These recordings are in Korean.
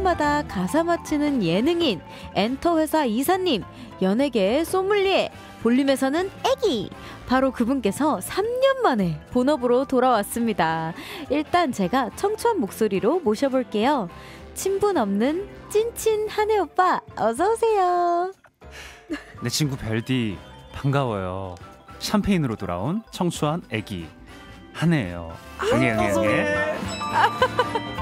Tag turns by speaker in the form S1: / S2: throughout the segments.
S1: 주마다 가사 맞히는 예능인, 엔터 회사 이사님, 연예계의 소믈리에, 볼륨에서는 애기! 바로 그분께서 3년 만에 본업으로 돌아왔습니다. 일단 제가 청초한 목소리로 모셔볼게요. 친분 없는 찐친 한혜 오빠, 어서오세요.
S2: 내 친구 별디, 반가워요. 샴페인으로 돌아온 청초한 애기, 한혜예요. 한혜, 한혜,
S3: 한혜.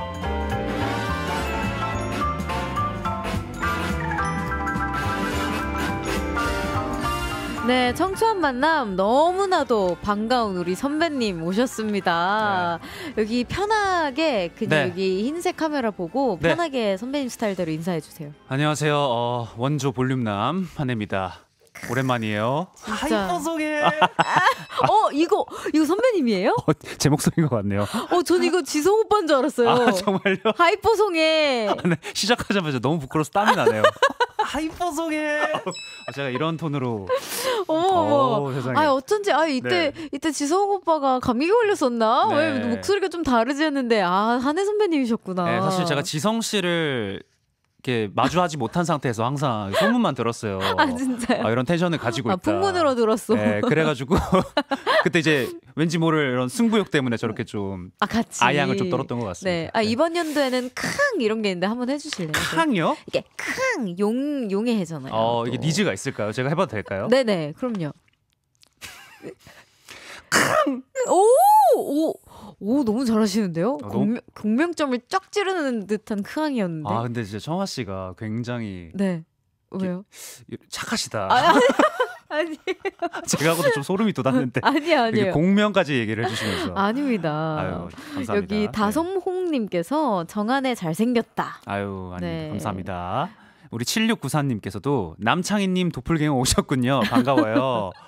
S1: 네, 청초한 만남 너무나도 반가운 우리 선배님 오셨습니다. 네. 여기 편하게 그냥 네. 여기 흰색 카메라 보고 네. 편하게 선배님 스타일대로 인사해 주세요.
S2: 안녕하세요. 어, 원조 볼륨남 한혜입니다. 오랜만이에요.
S1: 하이퍼 소개. 아, 어 이거 이거 선배님이에요?
S2: 어, 제 목소리인 것 같네요.
S1: 어전 이거 지성 오빠인 줄 알았어요. 아, 정말요? 하이퍼 송해. 아,
S2: 네. 시작하자마자 너무 부끄러워서 땀이 나네요.
S1: 하이퍼 송해. 어,
S2: 제가 이런 톤으로
S1: 어머, 세상 아, 어쩐지, 아, 이때, 네. 이때 지성 오빠가 감기 걸렸었나? 네. 왜 목소리가 좀 다르지 했는데, 아, 한혜 선배님이셨구나. 네, 사실 제가
S2: 지성 씨를 이렇게 마주하지 못한 상태에서 항상 소문만 들었어요.
S1: 아 진짜요? 아,
S2: 이런 텐션을 가지고 아, 있다. 풍문으로
S1: 들었어. 네, 그래가지고
S2: 그때 이제 왠지 모를 이런 승부욕 때문에 저렇게 좀 아,
S1: 같이. 아양을 좀 떨었던 것 같습니다. 네, 아, 네. 이번 연도에는 캉 이런 게 있는데 한번 해주실래요? 네. 캉요? 이게 캉용 용의 해잖아요. 어
S2: 이게 니즈가 있을까요? 제가 해봐도 될까요?
S1: 네네 그럼요. 캉. 오 오. 오 너무 잘하시는데요. 아, 공명, 공명점을 쫙 찌르는 듯한 크항이었는데. 아
S2: 근데 진짜 청아 씨가 굉장히
S1: 네 왜요?
S2: 착하시다. 아,
S1: 아니. 아니 제가 하고도 좀
S2: 소름이 돋았는데. 아니 아니요. 공명까지 얘기를 해주시면서. 아닙니다. 아유, 감사합니다. 여기 네.
S1: 다솜홍님께서 정한에 잘생겼다.
S2: 아유 아니 네. 감사합니다. 우리 7694님께서도 남창희님 도플갱어 오셨군요. 반가워요.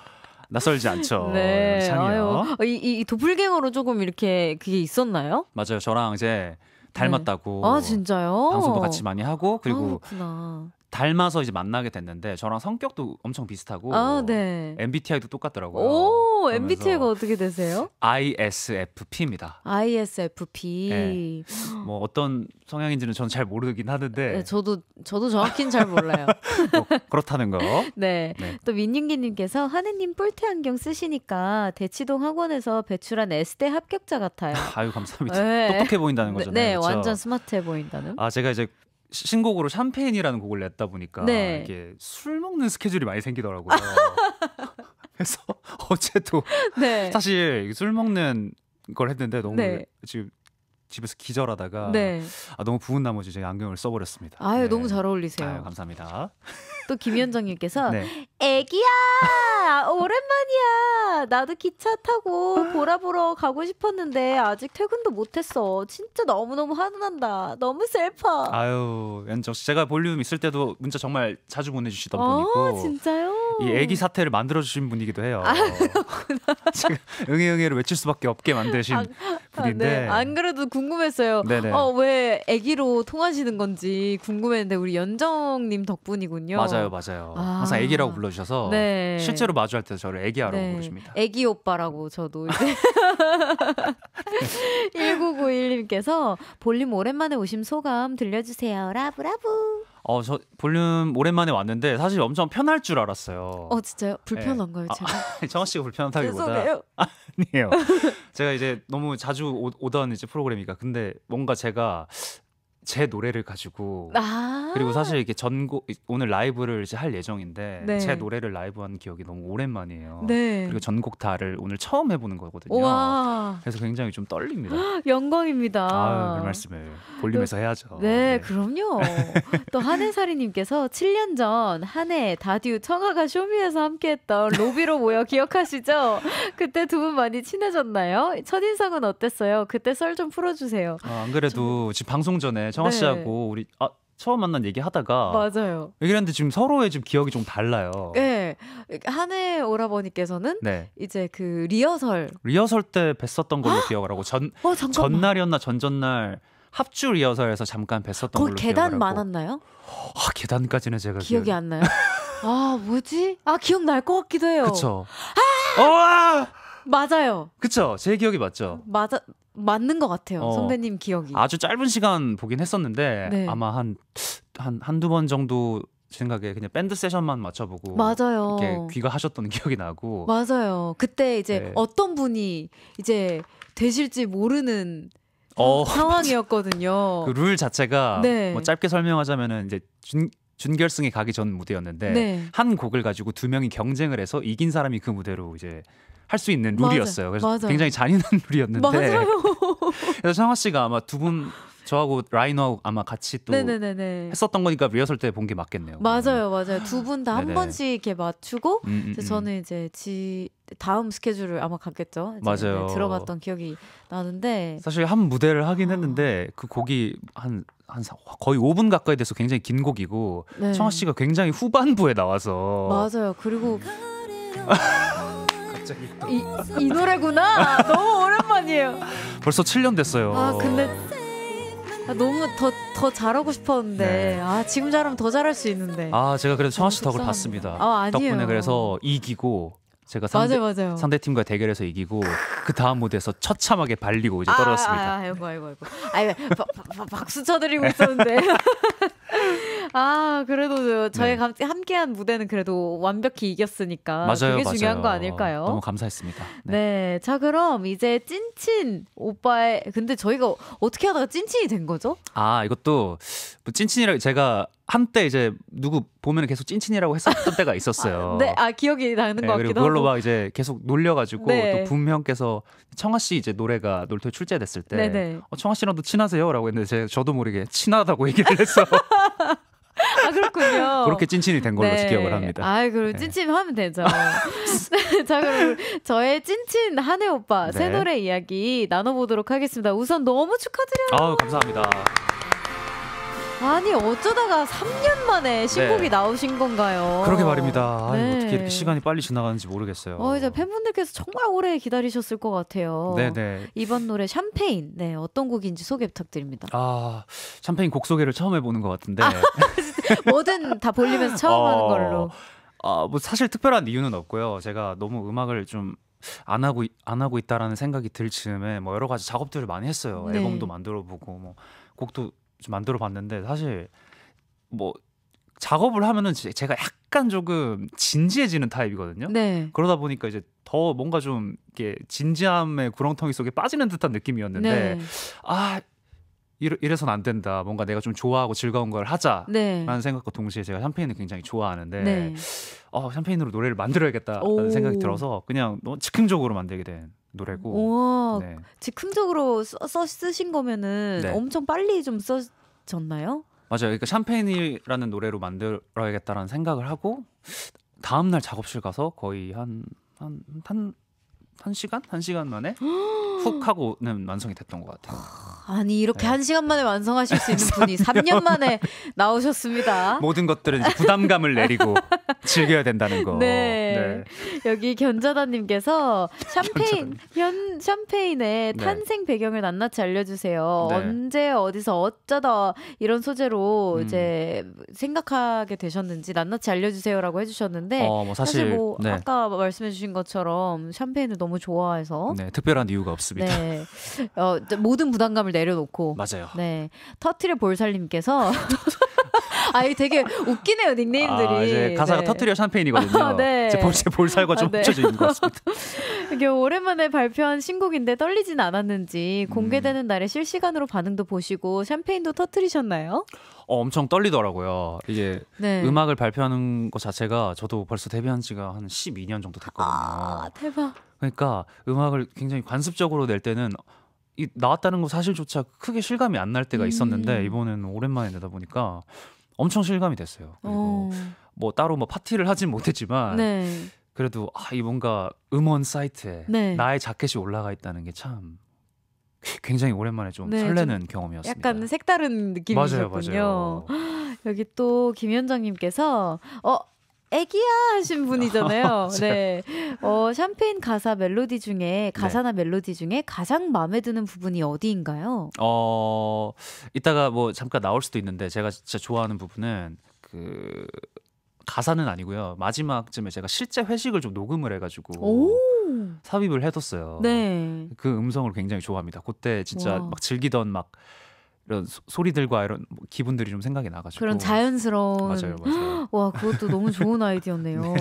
S2: 낯설지 않죠.
S1: 네. 아유, 어, 이, 이 도플갱어로 조금 이렇게 그게 있었나요?
S2: 맞아요. 저랑 이제 닮았다고. 네. 아
S1: 진짜요? 방송도 같이
S2: 많이 하고 그리고 아, 닮아서 이제 만나게 됐는데 저랑 성격도 엄청 비슷하고 아, 네. MBTI도 똑같더라고요. 오,
S1: MBTI가 어떻게 되세요?
S2: ISFP입니다.
S1: ISFP. 네. 예.
S2: 뭐 어떤 성향인지는 저는 잘 모르긴 하는데 네,
S1: 저도 저도 정확히는 잘 몰라요.
S2: 뭐 그렇다는 거.
S1: 네. 네. 또 민윤기 님께서 하느 님 뿔테 안경 쓰시니까 대치동 학원에서 배출한 S대 합격자 같아요.
S2: 아유, 감사합니다. 네. 똑똑해 보인다는 거죠 네, 네, 그렇죠? 완전
S1: 스마트해 보인다는.
S2: 아, 제가 이제 신곡으로 샴페인이라는 곡을 냈다 보니까 네. 이게
S1: 술 먹는
S2: 스케줄이 많이 생기더라고요. 그래서 어제도 네. 사실 술 먹는 걸 했는데 너무 네. 지금 집에서 기절하다가 네. 아, 너무 부은 나머지 제가 안경을 써버렸습니다.
S1: 아유 네. 너무 잘 어울리세요. 아유,
S2: 감사합니다.
S1: 또김 위원장님께서 네. 애기야 오랜만이야 나도 기차 타고 보라 보러 가고 싶었는데 아직 퇴근도 못했어 진짜 너무너무 화난다 너무 슬퍼
S2: 아유 연정 씨 제가 볼륨 있을 때도 문자 정말 자주 보내주시던 어, 분이고 진짜요 이 애기 사태를 만들어주신 분이기도 해요 아, 제가 응애응애를 외칠 수밖에 없게 만드신 아,
S1: 분인데 아, 네. 안 그래도 궁금했어요 네 어, 왜 애기로 통하시는 건지 궁금했는데 우리 연정님 덕분이군요 맞아요 맞아요, 아. 맞아요. 아. 항상 애기라고 불러주셔서 네. 실제로
S2: 마주할 때 저를 애기야라고 네. 부르십니다.
S1: 애기 오빠라고 저도 이제 1991님께서 볼륨 오랜만에 오심 소감 들려주세요. 라브라브.
S2: 어, 저 볼륨 오랜만에 왔는데 사실 엄청 편할 줄 알았어요. 어,
S1: 진짜요? 불편한가요, 네. 아, 제가?
S2: 아, 정아 씨가 불편하다기보다 죄송해요. 아니에요. 제가 이제 너무 자주 오, 던 이제 프로그램이니까 근데 뭔가 제가 제 노래를 가지고
S1: 아~ 그리고
S2: 사실 이렇게 전곡 오늘 라이브를 이제 할 예정인데 네. 제 노래를 라이브한 기억이 너무 오랜만이에요. 네. 그리고 전곡 다를 오늘 처음 해보는 거거든요. 와 그래서 굉장히 좀 떨립니다.
S1: 영광입니다. 아유, 그
S2: 말씀을 볼륨에서 해야죠.
S1: 네, 네. 그럼요. 또 한혜사리님께서 7년 전 한혜 다듀 청아가 쇼미에서 함께했던 로비로 모여 기억하시죠? 그때 두 분 많이 친해졌나요? 첫인상은 어땠어요? 그때 썰 좀 풀어주세요.
S2: 아, 안 그래도 저... 지금 방송 전에 성아 네. 씨하고 우리 아 처음 만난 얘기하다가
S1: 맞아요.
S2: 얘기를 했는데 지금 서로의 지금 기억이 좀 달라요.
S1: 네. 한해 오라버니께서는 네. 이제 그 리허설
S2: 리허설 때 뵀었던 걸로 아! 기억을 하고 전
S1: 어, 전날이었나
S2: 전전날 합주 리허설에서 잠깐 뵀었던 걸로 계단 기억을
S1: 많았나요?
S2: 아, 계단까지는 제가 기억이
S1: 기억... 안 나요. 아, 뭐지? 아, 기억날 것 같기도 해요. 그쵸. 아! 어, 아! 맞아요.
S2: 그쵸? 제 기억이 맞죠?
S1: 맞아, 맞는 것 같아요. 어, 선배님 기억이. 아주
S2: 짧은 시간 보긴 했었는데 네. 아마 한, 한, 한두 번 정도 생각에 그냥 밴드 세션만 맞춰보고 맞아요. 이렇게 귀가하셨던 기억이 나고
S1: 맞아요. 그때 이제 네. 어떤 분이 이제 되실지 모르는 어, 상황이었거든요. 그
S2: 룰 자체가 네. 뭐 짧게 설명하자면은 이제 준, 준결승에 가기 전 무대였는데 네. 한 곡을 가지고 두 명이 경쟁을 해서 이긴 사람이 그 무대로 이제 할수 있는 룰이었어요. 그래서 맞아 굉장히 잔인한 룰이었는데. 맞아요. 그래서 창화 씨가 아마 두 분 저하고 라이너하고 아마 같이 또 네네네네. 했었던 거니까 리허설 때 본 게 맞겠네요.
S1: 맞아요, 맞아요. 두 분 다 한 번씩 이렇게 맞추고 음, 음, 이제 음. 저는 이제 지 다음 스케줄을 아마 갔겠죠. 네, 맞아요. 네, 들어봤던 기억이 나는데
S2: 사실 한 무대를 하긴 아. 했는데 그 곡이 한한 한 거의 5분 가까이 돼서 굉장히 긴 곡이고 네. 청아 씨가 굉장히 후반부에 나와서
S1: 맞아요. 그리고 갑자기 또. 이, 이 노래구나. 너무 오랜만이에요.
S2: 벌써 7년 됐어요. 아 근데
S1: 아, 너무 더 더 잘하고 싶었는데 네. 아 지금 잘하면 더 잘할 수 있는데.
S2: 아 제가 그래도 청아 씨 아, 덕을 봤습니다. 아, 아니에요. 덕분에 그래서 이기고 제가 상대, 맞아요, 맞아요. 팀과 대결해서 이기고 그 다음 무대에서 처참하게 발리고 이제 아, 떨어졌습니다. 아,
S1: 아, 아이고 아이고 아이고. 아이 박수 쳐드리고 있었는데. 아, 그래도 저희 네. 함께한 무대는 그래도 완벽히 이겼으니까 맞아요, 그게 맞아요. 중요한 거 아닐까요? 너무
S2: 감사했습니다.
S1: 네. 네. 자 그럼 이제 찐친 오빠의 근데 저희가 어떻게 하다가 찐친이 된 거죠?
S2: 아, 이것도 뭐 찐친이라 제가 한때 이제 누구 보면 계속 찐친이라고 했었던 때가 있었어요. 아, 네,
S1: 아 기억이 나는 네, 것 같기도 그리고 그걸로 하고. 막
S2: 이제 계속 놀려가지고 네. 또 분명께서 청아 씨 이제 노래가 놀토에 출제됐을 때, 네네. 네. 어, 청아 씨랑도 친하세요?라고 했는데 제, 저도 모르게 친하다고 얘기를 했어.
S1: 아 그렇군요. 그렇게
S2: 찐친이 된 걸로 네. 기억을 합니다.
S1: 아 그럼 네. 찐친 하면 되죠. 자 그럼 저의 찐친 한혜 오빠 네. 새 노래 이야기 나눠보도록 하겠습니다. 우선 너무 축하드려요. 아 감사합니다. 아니 어쩌다가 3년 만에 신곡이 네. 나오신 건가요? 그렇게 말입니다. 네. 어떻게 이렇게 시간이
S2: 빨리 지나가는지 모르겠어요. 어,
S1: 이제 팬분들께서 정말 오래 기다리셨을 것 같아요. 네네. 네. 이번 노래 샴페인 네 어떤 곡인지 소개 부탁드립니다.
S2: 아 샴페인 곡 소개를 처음 해보는 것 같은데 아,
S1: 뭐든 다 볼리면서 처음 어, 하는 걸로.
S2: 아뭐 사실 특별한 이유는 없고요. 제가 너무 음악을 좀 안 하고 안 하고 있다라는 생각이 들 즈음에 뭐 여러 가지 작업들을 많이 했어요. 네. 앨범도 만들어 보고 뭐 곡도 좀 만들어 봤는데 사실 뭐 작업을 하면은 제가 약간 조금 진지해지는 타입이거든요. 네. 그러다 보니까 이제 더 뭔가 좀 이게 렇 진지함의 구렁텅이 속에 빠지는 듯한 느낌이었는데 네. 아 이래, 선안 된다. 뭔가 내가 좀 좋아하고 즐거운 걸 하자라는 네. 생각과 동시에 제가 샴페인을 굉장히 좋아하는데 어, 샴페인으로 노래를 만들어야겠다라는 오. 생각이 들어서 그냥 너 즉흥적으로 만들게 된 노래고. 오, 네.
S1: 즉흥적으로 써, 써 쓰신 거면은 네. 엄청 빨리 좀 써졌나요?
S2: 맞아요. 그러니까 샴페인이라는 노래로 만들어야겠다라는 생각을 하고 다음 날 작업실 가서 거의 한 한한 한, 한, 한 시간 한 시간 만에 훅 하고는 완성이 됐던 것 같아요.
S1: 아니 이렇게 네. 한 시간 만에 완성하실 수 있는 분이 3년 만에 나오셨습니다.
S2: 모든 것들은 부담감을 내리고 즐겨야 된다는 거. 네.
S1: 네. 여기 견자다님께서 샴페인 견 샴페인의 네. 탄생 배경을 낱낱이 알려주세요. 네. 언제 어디서 어쩌다 이런 소재로 음. 이제 생각하게 되셨는지 낱낱이 알려주세요라고 해주셨는데 어, 뭐 사실, 사실, 뭐 네. 아까 말씀해주신 것처럼 샴페인을 너무 좋아해서 네,
S3: 특별한
S2: 이유가 없습니다.
S1: 네. 어, 모든 부담감을 내 내려놓고. 맞아요. 네. 터트려 볼살님께서. 아이 되게 웃기네요 닉네임들이. 아, 이제 가사가 네. 터트려 샴페인이거든요. 아, 네. 제 볼제 볼살과 아, 좀 아, 네. 묻혀져 있는 것 같습니다. 이게 오랜만에 발표한 신곡인데 떨리진 않았는지 공개되는 음. 날에 실시간으로 반응도 보시고 샴페인도 터트리셨나요?
S2: 어, 엄청 떨리더라고요. 이게 네. 음악을 발표하는 것 자체가 저도 벌써 데뷔한 지가 한 12년 정도 됐거든요. 아, 대박. 그러니까 음악을 굉장히 관습적으로 낼 때는 이 나왔다는 거 사실조차 크게 실감이 안 날 때가 있었는데 음. 이번에는 오랜만에 내다 보니까 엄청 실감이 됐어요. 그리고 오. 어. 뭐 따로 뭐 파티를 하진 못했지만 네. 그래도 아, 이 뭔가 음원 사이트에 네. 나의 자켓이 올라가 있다는 게 참 굉장히 오랜만에 좀 네, 설레는 좀 경험이었습니다.
S1: 약간 색다른 느낌이셨군요. 맞아요, 맞아요. 여기 또 김현정님께서 어 애기야 하신 분이잖아요. 아, 네. 어, 샴페인 가사 멜로디 중에 네. 가사나 네. 멜로디 중에 가장 마음에 드는 부분이 어디인가요?
S2: 어, 이따가 뭐 잠깐 나올 수도 있는데 제가 진짜 좋아하는 부분은 그 가사는 아니고요. 마지막쯤에 제가 실제 회식을 좀 녹음을 해 가지고 삽입을 해뒀어요.
S1: 네.
S2: 그 음성을 굉장히 좋아합니다. 그때 진짜 와. 막 즐기던 막 이런 소, 리들과 이런 뭐 기분들이 좀 생각이 나가지고 그런 자연스러운
S1: 맞아요, 맞아요. 와, 그것도 너무 좋은 아이디어네요. 네.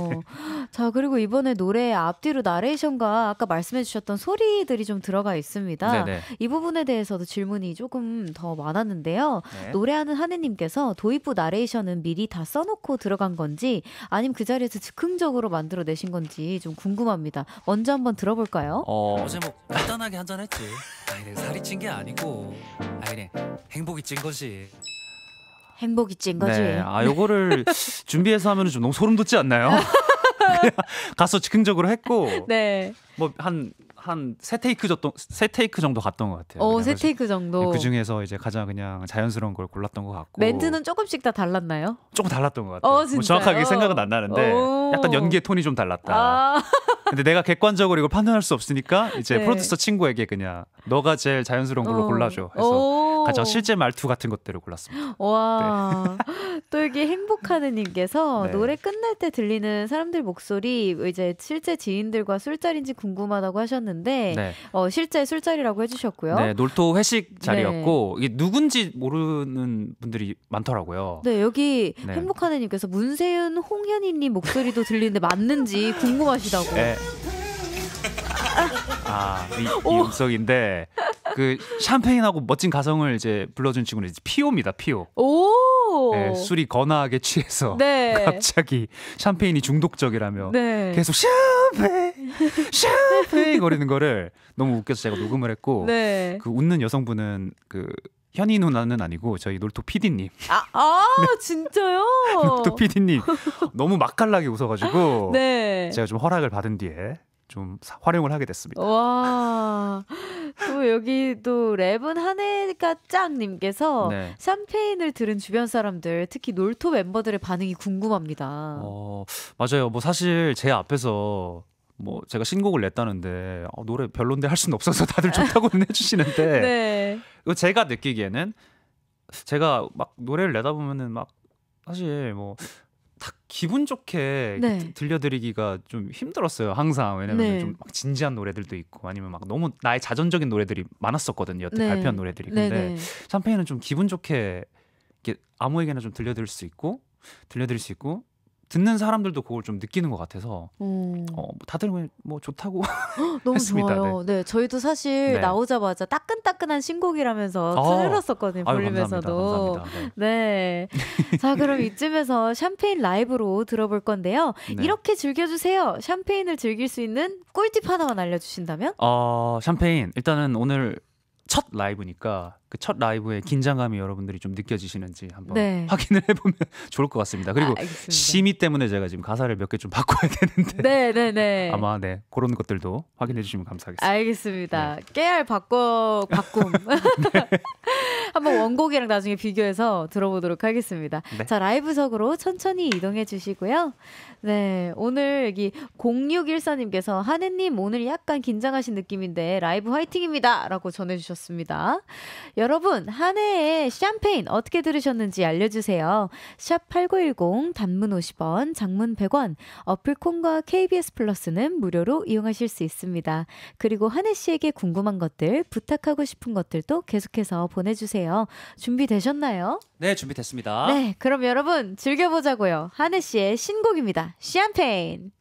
S1: 자, 그리고 이번에 노래 앞뒤로 나레이션과 아까 말씀해 주셨던 소리들이 좀 들어가 있습니다. 네네. 이 부분에 대해서도 질문이 조금 더 많았는데요. 네. 노래하는 하느님께서 도입부 나레이션은 미리 다 써놓고 들어간 건지 아님그 자리에서 즉흥적으로 만들어내신 건지 좀 궁금합니다. 먼저 한번 들어볼까요? 어... 제뭐
S2: 간단하게 한잔 했지. 아니네 살이 찐 게 아니고 아니네 행복이 찐 거지.
S1: 행복이 찐 거지. 네. 아,
S2: 요거를 준비해서 하면 좀 너무 소름 돋지 않나요? 가서 즉흥적으로 했고. 네. 뭐한
S1: 한세 테이크
S2: 줬던 세 테이크 정도 갔던 것 같아요. 어, 세
S1: 테이크 정도. 그
S2: 중에서 이제 가장 그냥 자연스러운 걸 골랐던 것 같고. 멘트는
S1: 조금씩 다 달랐나요?
S2: 조금 달랐던 것 어, 같아요. 어, 뭐 정확하게 생각은 안 나는데 약간 연기의 톤이 좀 달랐다. 아. 근데 내가 객관적으로 이걸 판단할 수 없으니까 이제 네. 프로듀서 친구에게 그냥 너가 제일 자연스러운 걸로 어. 골라줘 해서 가장 실제 말투 같은 것들을
S1: 골랐습니다. 와. 네. 또 여기 행복하느님께서 네. 노래 끝날 때 들리는 사람들 목소리 이제 실제 지인들과 술자리인지 궁금하다고 하셨는데 건데 네. 어, 실제 술자리라고 해주셨고요. 네,
S2: 놀토 회식 네. 자리였고 네. 이게 누군지 모르는 분들이 많더라고요. 네, 여기 네.
S1: 행복하네님께서 문세윤 홍현희님 목소리도 들리는데 맞는지 궁금하시다고. 네.
S2: 아, 이, 이 음성인데 그 샴페인하고 멋진 가성을 이제 불러준 친구는 이제 피오입니다. 피오.
S1: 오. 네, 술이
S2: 거나하게 취해서 네. 갑자기 샴페인이 중독적이라며 네. 계속 샴페인
S3: 샤페이 거리는
S2: 거를 너무 웃겨서 제가 녹음을 했고
S1: 네. 그
S2: 웃는 여성분은 그 현이 누나는 아니고 저희 놀토 PD님.
S1: 아, 아 진짜요? 놀토
S2: PD님 너무 맛깔나게 웃어가지고 네. 제가 좀 허락을 받은 뒤에 좀 활용을 하게 됐습니다.
S1: 와. 또 여기 또 랩은 한해가 짱님께서 네. 샴페인을 들은 주변 사람들, 특히 놀토 멤버들의 반응이 궁금합니다.
S2: 어, 맞아요. 뭐 사실 제 앞에서 뭐 제가 신곡을 냈다는데 어, 노래 별론데 할 수는 없어서 다들 좋다고는 해주시는데 네. 제가 느끼기에는 제가 막 노래를 내다 보면은 막 사실 뭐 딱 기분 좋게 네. 들려드리기가 좀 힘들었어요 항상 왜냐면 네. 좀막 진지한 노래들도 있고 아니면 막 너무 나의 자전적인 노래들이 많았었거든요 여태 네. 발표한 노래들이 근데 샴페인은 좀 기분 좋게 이렇게 아무에게나 좀 들려드릴 수 있고 들려드릴 수 있고 듣는 사람들도 그걸 좀 느끼는 것 같아서
S1: 음. 어,
S2: 뭐 다들 뭐 좋다고
S1: 너무 했습니다. 좋아요. 네. 네. 저희도 사실 네. 나오자마자 따끈따끈한 신곡이라면서 아, 틀었었거든요. 아, 볼륨에서도. 감사합니다. 감사합니다. 네. 네. 자 그럼 이쯤에서 샴페인 라이브로 들어볼 건데요. 네. 이렇게 즐겨주세요. 샴페인을 즐길 수 있는 꿀팁 하나만 알려주신다면?
S2: 어, 샴페인 일단은 오늘 첫 라이브니까 그첫 라이브의 긴장감이 여러분들이 좀 느껴지시는지 한번 네. 확인을 해보면 좋을 것 같습니다. 그리고 아, 심의 때문에 제가 지금 가사를 몇 개 좀 바꿔야 되는데 네, 네, 네. 아마 네 그런 것들도 확인해 주시면 감사하겠습니다.
S1: 알겠습니다. 네. 깨알 바꿔 바꿈 네. 한번 원곡이랑 나중에 비교해서 들어보도록 하겠습니다. 네. 자 라이브석으로 천천히 이동해 주시고요. 네 오늘 여기 0614님께서 하느님 오늘 약간 긴장하신 느낌인데 라이브 화이팅입니다라고 전해주셨습니다. 여러분, 한 해에 샴페인 어떻게 들으셨는지 알려주세요. 샵8910 단문 50원, 장문 100원, 어플 콘과 KBS 플러스는 무료로 이용하실 수 있습니다. 그리고 한혜 씨에게 궁금한 것들, 부탁하고 싶은 것들도 계속해서 보내주세요. 준비되셨나요?
S2: 네, 준비됐습니다. 네,
S1: 그럼 여러분 즐겨보자고요. 한혜 씨의 신곡입니다. 샴페인.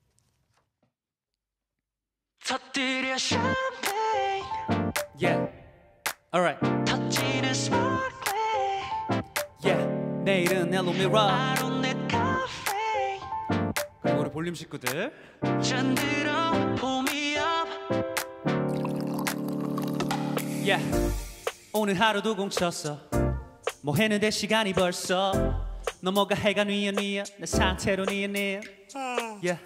S3: 터뜨려 샴페인. Yeah. Alright. Yeah, 내일은 엘로미라 그리고 우리 볼륨 식구들 Yeah, 오늘 하루도 공쳤어 뭐 했는데 시간이 벌써 넘어가 해가 뉘어 뉘어 내 상태로 뉘어 뉘어 yeah.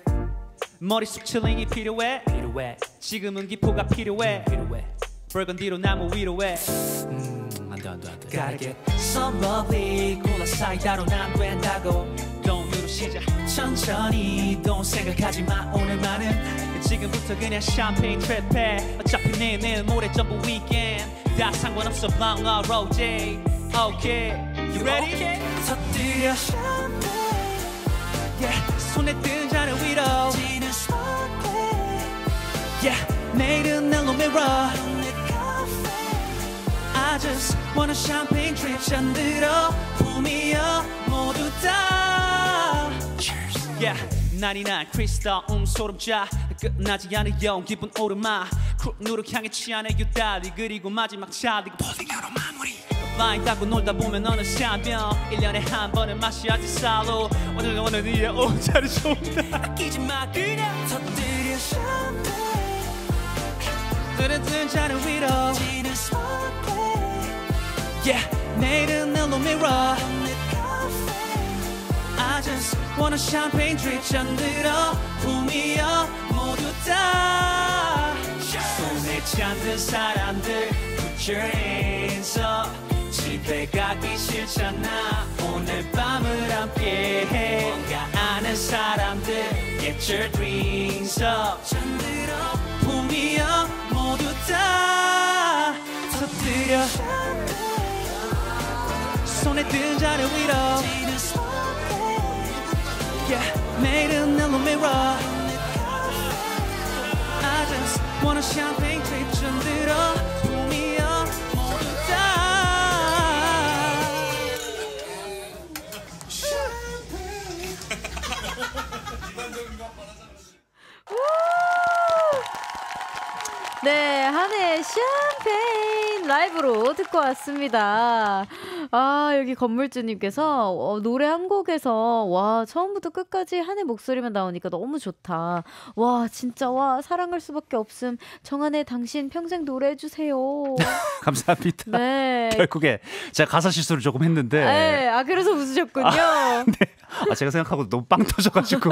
S3: 머리 숙칠링이 필요해 필요해 지금은 기포가 필요해 필요해 벌건 뒤로 나무 위로해 음. 안돼 안돼 Gotta get some lovely 콜라 사이다로 난 된다고 동료로 시작 천천히 don't 생각하지 마 오늘만은 지금부터 그냥 샴페인 트랩해 어차피 내일 내일 모레 전부 위켄 다 상관없어 l a n c or o s é Okay You ready? Okay. 터뜨 yeah. 손에 든 잔을 위로 지는 스파크 yeah. 내일은 날 노메라 I just wanna champagne drip 잔들어 품이여 모두 다 Cheers Yeah 99 c r y s 음 소름자 끝나지 않은 영 기분 오르마 누룩 향에 취한 애교 다리 그리고 마지막 차디 볼링으로 마무리 와인 따고 놀다 보면 어느 샤병 1년에 한 번은 마셔야지 살로 오늘 오늘 이에 오자를 쏜다 아끼지 마 그냥 터뜨려 샴페인 흐르는 잔을 위로 지는 Yeah, 내일은 내 룸미러 I just wanna champagne drink 잠들어 품이여 모두 다 손에 찬든 사람들 Put your hands up 집에 가기 싫잖아 오늘 밤을 함께해 뭔가 아는 사람들 Get your drinks up 잠들어 품이여 모두 다 터뜨려 눈에 뜬 자를 위로 yeah, 내일은 내 룸미러 I just wanna champagne drip 좀 들어 봄이여
S1: 네, 한해 샴페인. 라이브로 듣고 왔습니다. 아, 여기 건물주님께서 어, 노래 한 곡에서 와, 처음부터 끝까지 한의 목소리만 나오니까 너무 좋다. 와, 진짜 와, 사랑할 수밖에 없음. 정한의 당신 평생 노래해주세요.
S2: 감사합니다. 네. 결국에 제가 가사 실수를 조금 했는데. 네,
S1: 아, 그래서 웃으셨군요. 아, 네.
S2: 아, 제가 생각하고 너무 빵 터져가지고.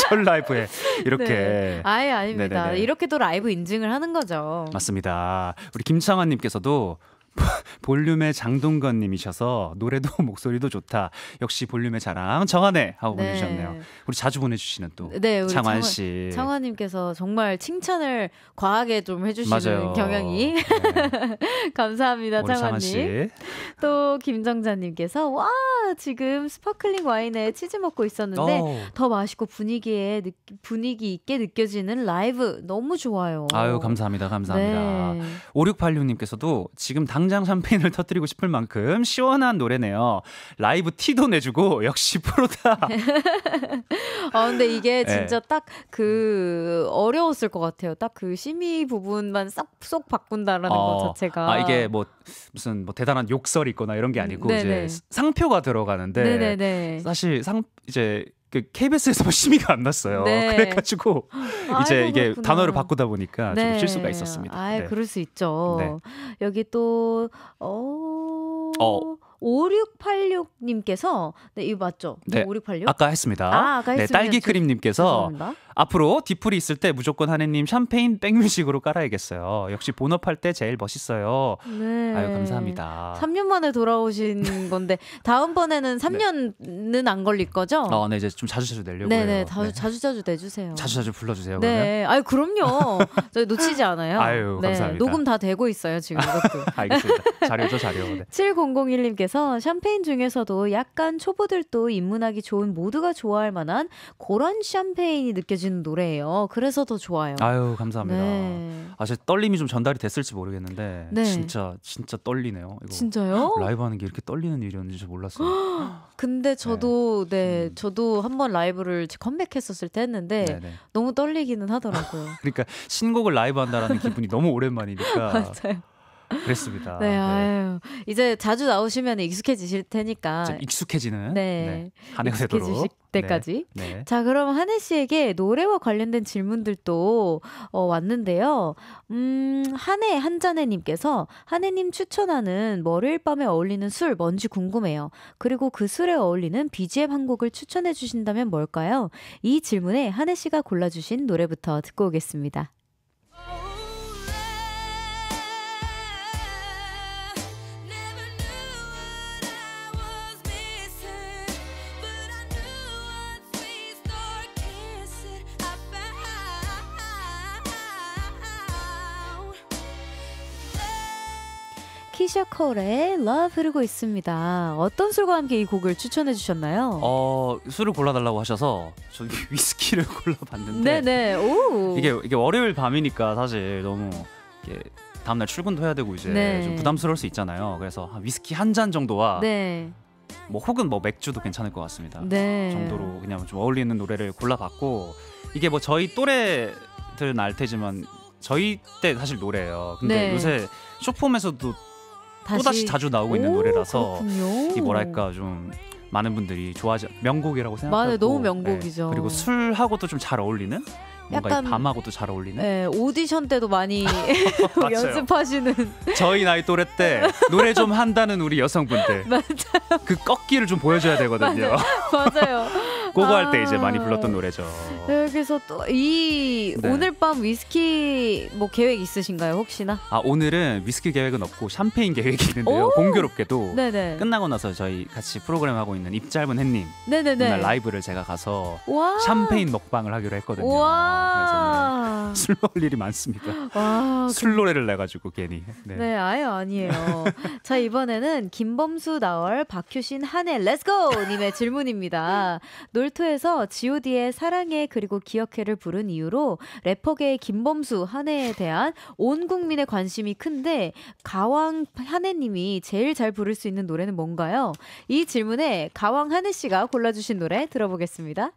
S2: 첫 라이브에 이렇게. 네. 아예 아닙니다. 네네네.
S1: 이렇게 또 라이브 인증을 하는 거죠.
S2: 맞습니다. 우리 김창환님께서 있어도 볼륨의 장동건 님이셔서 노래도 목소리도 좋다. 역시 볼륨의 자랑 정한혜 하고 네. 보내주셨네요. 우리 자주 보내주시는 또 네,
S1: 장환 씨. 장환 님께서 정말 칭찬을 과하게 좀 해주시는 맞아요. 경향이 네. 감사합니다 장환 님. 또 김정자 님께서 와 지금 스파클링 와인에 치즈 먹고 있었는데 오. 어. 더 맛있고 분위기에 분위기 있게 느껴지는 라이브 너무 좋아요. 아유
S2: 감사합니다 감사합니다. 네. 5686님께서도 지금 당 당장 샴페인을 터뜨리고 싶을 만큼 시원한 노래네요. 라이브 티도 내주고 역시 프로다.
S1: 아 근데 이게 네. 진짜 네. 딱그 어려웠을 것 같아요. 딱 그 심의 부분만 싹 쏙 바꾼다라는 어, 것 자체가 아 이게
S2: 뭐 무슨 뭐 대단한 욕설이 있거나 이런 게 아니고 음, 네네. 이제 상표가 들어가는데 네네네.
S1: 사실 상
S2: 이제 그 KBS에서 뭐 심의가 안 났어요. 네. 그래가지고
S1: 이제 아이고, 이게 단어를 바꾸다
S2: 보니까 네. 좀 실수가 있었습니다. 아, 네. 그럴
S1: 수 있죠. 네. 여기 또 어. 어. 5686님께서 네, 이거 맞죠? 네, 5686. 아까
S2: 했습니다. 아, 아까 네, 했습니다. 네, 딸기 크림님께서 죄송합니다. 앞으로 디플이 있을 때 무조건 하느님 샴페인 백뮤직으로 깔아야겠어요. 역시 본업할 때 제일 멋있어요. 네. 아유 감사합니다. 3년
S1: 만에 돌아오신 건데 다음번에는 3년은 네. 안 걸릴 거죠? 어,
S2: 네 이제 좀 자주 자주 내려고 네네,
S1: 네. 자주, 자주 내주세요. 자주
S2: 자주 불러주세요. 네,
S1: 그러면? 아유 그럼요. 저희 놓치지 않아요. 아유 네, 감사합니다. 녹음 다 되고 있어요 지금 이것도. 알겠습니다. 자료죠 자료. 네. 7001님께서 샴페인 중에서도 약간 초보들도 입문하기 좋은 모두가 좋아할 만한 그런 샴페인이 느껴지. 주신 노래예요. 그래서 더 좋아요.
S2: 아유 감사합니다. 네. 아제 떨림이 좀 전달이 됐을지 모르겠는데 네. 진짜 진짜 떨리네요. 이거. 진짜요? 라이브 하는 게 이렇게 떨리는 일이었는지 몰랐어요.
S1: 근데 저도 네, 네 음. 저도 한번 라이브를 컴백했었을 때 했는데 네네. 네. 너무 떨리기는 하더라고요.
S2: 그러니까 신곡을 라이브 한다라는 기분이 너무 오랜만이니까. 맞아요. 그랬습니다.
S1: 네, 네, 아유. 이제 자주 나오시면 익숙해지실 테니까.
S2: 익숙해지는. 네. 네.
S1: 한 해가 되도록. 때까지. 네. 네. 자, 그럼 한혜 씨에게 노래와 관련된 질문들도 어, 왔는데요. 음, 한혜 한자네님께서 한혜님 추천하는 월요일 밤에 어울리는 술 뭔지 궁금해요. 그리고 그 술에 어울리는 BGM 한 곡을 추천해 주신다면 뭘까요? 이 질문에 한혜 씨가 골라주신 노래부터 듣고 오겠습니다. 피셔 컬의 Love 흐르고 있습니다. 어떤 술과 함께 이 곡을 추천해 주셨나요?
S2: 어, 술을 골라달라고 하셔서 저기 위스키를 골라봤는데
S1: 네네, 오. 이게,
S2: 이게 월요일 밤이니까 사실 너무 이게 다음날 출근도 해야 되고 이제 네. 좀 부담스러울 수 있잖아요. 그래서 위스키 한 잔 정도와 네. 뭐 혹은 뭐 맥주도 괜찮을 것 같습니다. 네. 정도로 그냥 좀 어울리는 노래를 골라봤고 이게 뭐 저희 또래들은 알 테지만 저희 때 사실 노래예요. 근데 네. 요새 쇼폼에서도 다시, 또다시 자주 나오고 오, 있는 노래라서
S1: 그렇군요. 이 뭐랄까
S2: 좀 많은 분들이 좋아하지 명곡이라고 생각하고 맞아요 너무 네, 명곡이죠 네, 그리고
S1: 술하고도 좀
S2: 잘 어울리는 뭔가 약간, 밤하고도 잘 어울리는 네,
S1: 오디션 때도 많이 연습하시는
S2: 저희 나이 또래 때 노래 좀 한다는 우리 여성분들 맞아요 그 꺾기를 좀 보여줘야 되거든요
S1: 맞아요 고고할 때 이제 아. 많이 불렀던 노래죠. 네, 그래서 또이 네. 오늘 밤 위스키 뭐 계획 있으신가요 혹시나?
S2: 아 오늘은 위스키 계획은 없고 샴페인 계획이 있는데요. 공교롭게도 네네. 끝나고 나서 저희 같이 프로그램 하고 있는 입 짧은 햇님 네네네. 그날 라이브를 제가 가서 와! 샴페인 먹방을 하기로 했거든요.
S1: 그래서 술
S2: 먹을 일이 많습니다.
S1: 와, 술 그...
S2: 노래를 내가지고 괜히. 네, 네 아예 아니에요.
S1: 자 이번에는 김범수 나얼 박효신 한혜 렛츠고 님의 질문입니다. 놀 놀투에서 G.O.D의 사랑해 그리고 기억해를 부른 이유로 래퍼계의 김범수 한혜에 대한 온 국민의 관심이 큰데 가왕 한혜님이 제일 잘 부를 수 있는 노래는 뭔가요? 이 질문에 가왕 한혜 씨가 골라주신 노래 들어보겠습니다.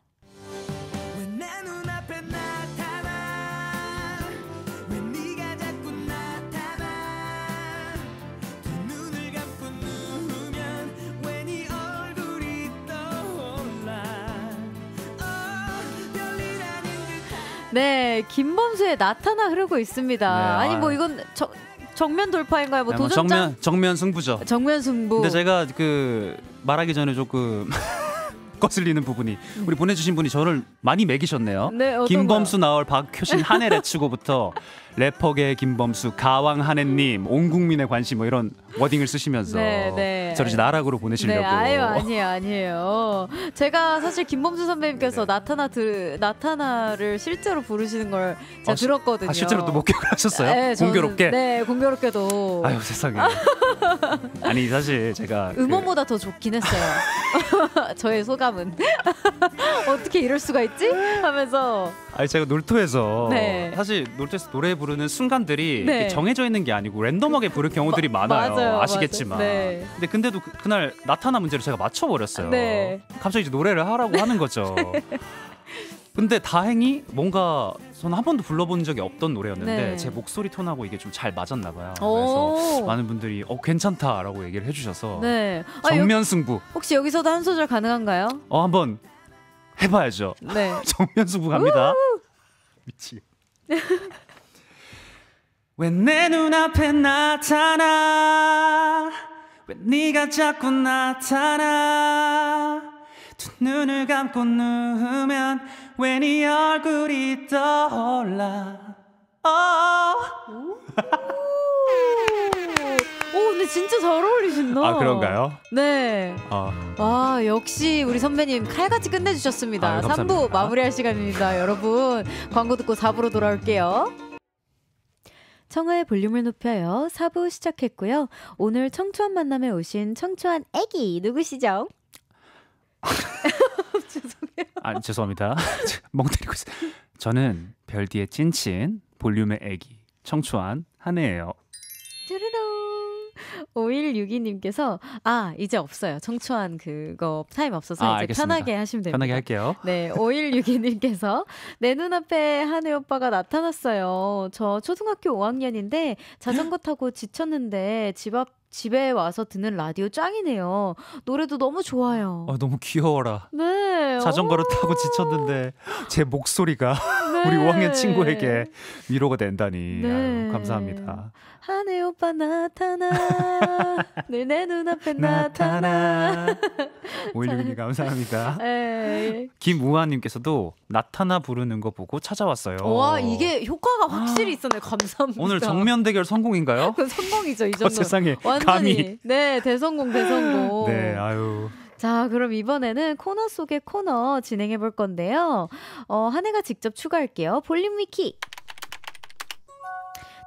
S1: 네, 김범수의 나타나 흐르고 있습니다. 네, 아, 아니 뭐 예. 이건 저, 정면 돌파인가요? 뭐 네, 뭐 도전장 정면,
S2: 정면 승부죠.
S1: 정면 승부. 근데
S2: 제가 그 말하기 전에 조금 거슬리는 부분이 우리 보내주신 분이 저를 많이 매기셨네요. 네, 김범수 나올 박효신 한해래 치고부터 래퍼계 김범수 가왕 한해님 온 국민의 관심 뭐 이런 워딩을 쓰시면서 네, 네. 저를 이제 나락으로 보내시려고. 네, 아유
S1: 아니에요 아니에요. 제가 사실 김범수 선배님께서 네, 네. 나타나 드, 나타나를 실제로 부르시는 걸 제가 아, 들었거든요. 아, 실제로 또
S3: 목격을 하셨어요? 네, 공교롭게. 저는,
S1: 네 공교롭게도. 아유 세상에.
S2: 아니 사실 제가
S1: 음원보다 그... 더 좋긴 했어요. 저의 소감. 사람은 어떻게 이럴 수가 있지? 하면서
S2: 아니 제가 놀토에서 네. 사실 놀토에서 노래 부르는 순간들이 네. 정해져 있는 게 아니고 랜덤하게 부를 경우들이 마, 많아요. 맞아요, 아시겠지만 네. 근데 근데도 그, 날 나타난 문제를 제가 맞춰 버렸어요. 네. 갑자기 이제 노래를 하라고 하는 거죠. 근데 다행히 뭔가 저는 한 번도 불러본 적이 없던 노래였는데 네. 제 목소리 톤하고 이게 좀 잘 맞았나 봐요. 그래서 많은 분들이 어 괜찮다라고 얘기를 해주셔서
S1: 네. 아, 정면 승부. 여, 혹시 여기서도 한 소절 가능한가요?
S2: 어 한번 해봐야죠. 네. 정면 승부 갑니다.
S3: 미치. 왜내 눈앞에 나타나? 왜 네가 자꾸 나타나? 두 눈을 감고 누우면 왠이 얼굴이 떠올라 oh.
S1: 오, 근데 진짜 잘 어울리신다. 아, 그런가요? 네. 어. 와, 역시 우리 선배님 칼같이 끝내주셨습니다. 아 3부 마무리할 시간입니다. 여러분, 광고 듣고 4부로 돌아올게요. 청하의 볼륨을 높여요. 4부 시작했고요. 오늘 청초한 만남에 오신 청초한 애기 누구시죠?
S2: 죄송해요. 아 죄송합니다. 멍 때리고 있어. 저는 별디의 찐친 볼륨의 애기 청초한 한혜예요.
S1: 뚜루루. 5162님께서 아 이제 없어요. 청초한 그거 타임 없어서 아, 이제 알겠습니다. 편하게 하시면 됩니다. 편하게
S2: 할게요. 네,
S1: 5162님께서 내 눈앞에 한혜 오빠가 나타났어요. 저 초등학교 5학년인데 자전거 타고 지쳤는데 집앞 집에 와서 듣는 라디오 짱이네요. 노래도 너무 좋아요.
S2: 아, 너무 귀여워라.
S1: 네. 자전거를
S2: 타고 지쳤는데 제 목소리가 우리 5학년 친구에게 위로가 된다니 네. 아유, 감사합니다.
S1: 하늘 오빠 나타나 늘내 네, 눈앞에 나타나 오일육님 감사합니다. 네.
S2: 김우아님께서도 나타나 부르는 거 보고 찾아왔어요. 와 이게
S1: 효과가 확실히 아. 있었네요. 감사합니다. 오늘 정면
S2: 대결 성공인가요?
S1: 성공이죠 이 어, 정도. 세상에 완전히 감히. 네 대성공 대성공.
S3: 네 아유.
S1: 자, 그럼 이번에는 코너 속의 코너 진행해 볼 건데요. 어, 한혜가 직접 추가할게요. 볼륨 위키.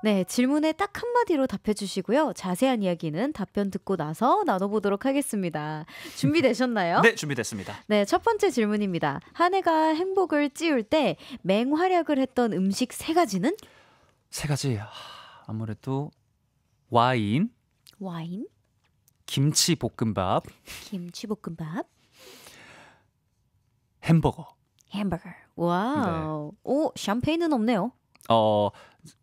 S1: 네, 질문에 딱 한마디로 답해주시고요. 자세한 이야기는 답변 듣고 나서 나눠보도록 하겠습니다. 준비되셨나요? 네,
S2: 준비됐습니다.
S1: 네, 첫 번째 질문입니다. 한 해가 행복을 찌울 때 맹활약을 했던 음식 세 가지는?
S2: 세 가지. 아무래도 와인. 와인? 김치 볶음밥.
S1: 김치 볶음밥. 햄버거. 햄버거. 와우. 네. 오, 샴페인은 없네요.
S2: 어,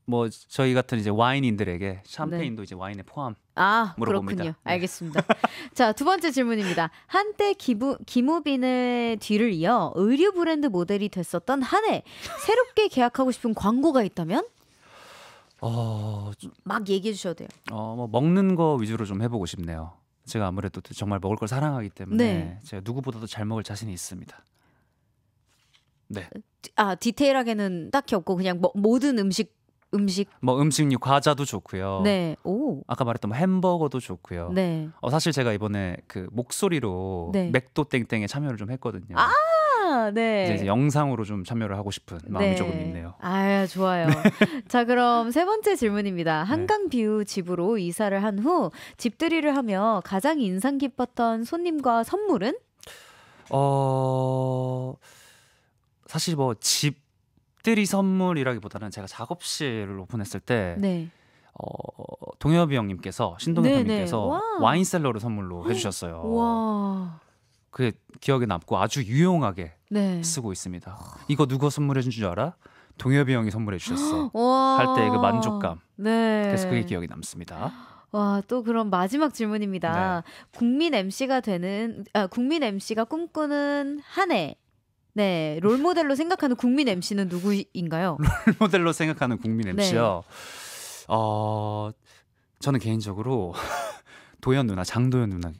S2: 뭐 저희 같은 이제 와인인들에게 샴페인도 네. 이제 와인에 포함.
S1: 아, 물어봅니다. 그렇군요. 네. 알겠습니다. 자, 두 번째 질문입니다. 한때 기부, 김우빈의 뒤를 이어 의류 브랜드 모델이 됐었던 한해 새롭게 계약하고 싶은 광고가 있다면?
S3: 어,
S1: 막 얘기해 주셔도 돼요.
S2: 어, 뭐 먹는 거 위주로 좀 해보고 싶네요. 제가 아무래도 정말 먹을 걸 사랑하기 때문에 네. 제가 누구보다도 잘 먹을 자신이 있습니다. 네.
S1: 아 디테일하게는 딱히 없고 그냥 뭐, 모든 음식 음식
S2: 뭐 음식류 과자도 좋고요. 네. 오. 아까 말했던 뭐 햄버거도 좋고요. 네. 어 사실 제가 이번에 그 목소리로 네. 맥도 땡땡에 참여를 좀 했거든요. 아 네. 이제, 영상으로 좀 참여를 하고 싶은 마음이 네. 조금 있네요.
S1: 아, 좋아요. 자, 그럼 세 번째 질문입니다. 네. 한강 뷰 집으로 이사를 한 후 집들이를 하며 가장 인상 깊었던 손님과 선물은?
S2: 어, 사실 뭐 집들이 선물이라기보다는 제가 작업실을 오픈했을 때 네. 어, 동엽이 형님께서 신동엽 형님께서 와인셀러를 선물로 해주셨어요.
S1: 와.
S2: 그게 기억에 남고 아주 유용하게 네. 쓰고 있습니다. 이거 누가 선물해 준 줄 알아? 동엽이 형이 선물해 주셨어. 할 때 그 만족감. 네. 그래서 그게 기억에 남습니다.
S1: 와, 또 그럼 마지막 질문입니다. 네. 국민 MC가 되는 아, 국민 MC가 꿈꾸는 한 해. 네, 롤 모델로 생각하는 국민 MC는 누구인가요?
S2: 롤 모델로 생각하는 국민 네. MC요. 네. 어, 저는 개인적으로 도현 누나, 장도현 누나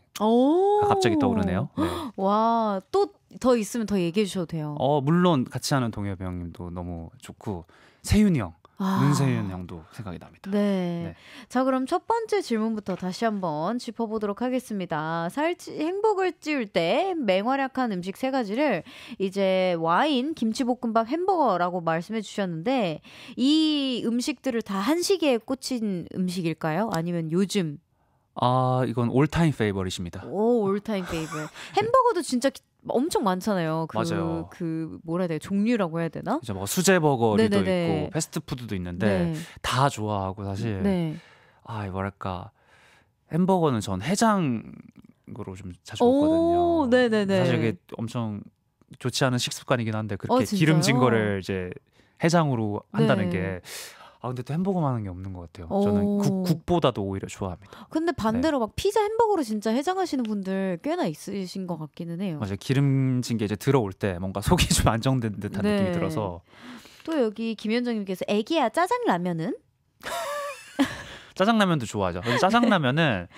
S2: 갑자기 떠오르네요. 네.
S1: 와또 더 있으면 더 얘기해 주셔도 돼요.
S2: 어 물론 같이 하는 동엽이 형님도 너무 좋고 세윤이 형. 아. 문세윤 형도 생각이 납니다.
S1: 네. 네. 자, 그럼 첫 번째 질문부터 다시 한번 짚어보도록 하겠습니다. 살 행복을 찌울 때 맹활약한 음식 세 가지를 이제 와인, 김치볶음밥, 햄버거라고 말씀해 주셨는데 이 음식들을 다한식에 꽂힌 음식일까요? 아니면 요즘
S2: 아 이건 올타임 페이버릿입니다.
S1: 오 올타임 페이버. 네. 햄버거도 진짜 엄청 많잖아요. 그, 맞아요. 그 뭐라 해야 돼 종류라고 해야 되나? 이제
S2: 뭐 수제 버거리도 있고 패스트푸드도 있는데 네. 다 좋아하고 사실 네. 아 뭐랄까 햄버거는 전 해장으로 좀
S3: 자주
S1: 오, 먹거든요. 네네네. 사실 이게
S2: 엄청 좋지 않은 식습관이긴 한데 그렇게 어, 기름진 거를 이제 해장으로 한다는 네. 게아 근데 또 햄버거만 하게 없는 것 같아요. 오. 저는 국, 국보다도 오히려 좋아합니다.
S1: 근데 반대로 네. 막 피자 햄버거로 진짜 해장하시는 분들 꽤나 있으신 것 같기는 해요.
S2: 맞아요. 기름진 게 이제 들어올 때 뭔가 속이 좀 안정된 듯한 네. 느낌이 들어서.
S1: 또 여기 김현정님께서 애기야 짜장 라면은?
S2: 짜장 라면도 좋아하죠. 짜장 라면은 네.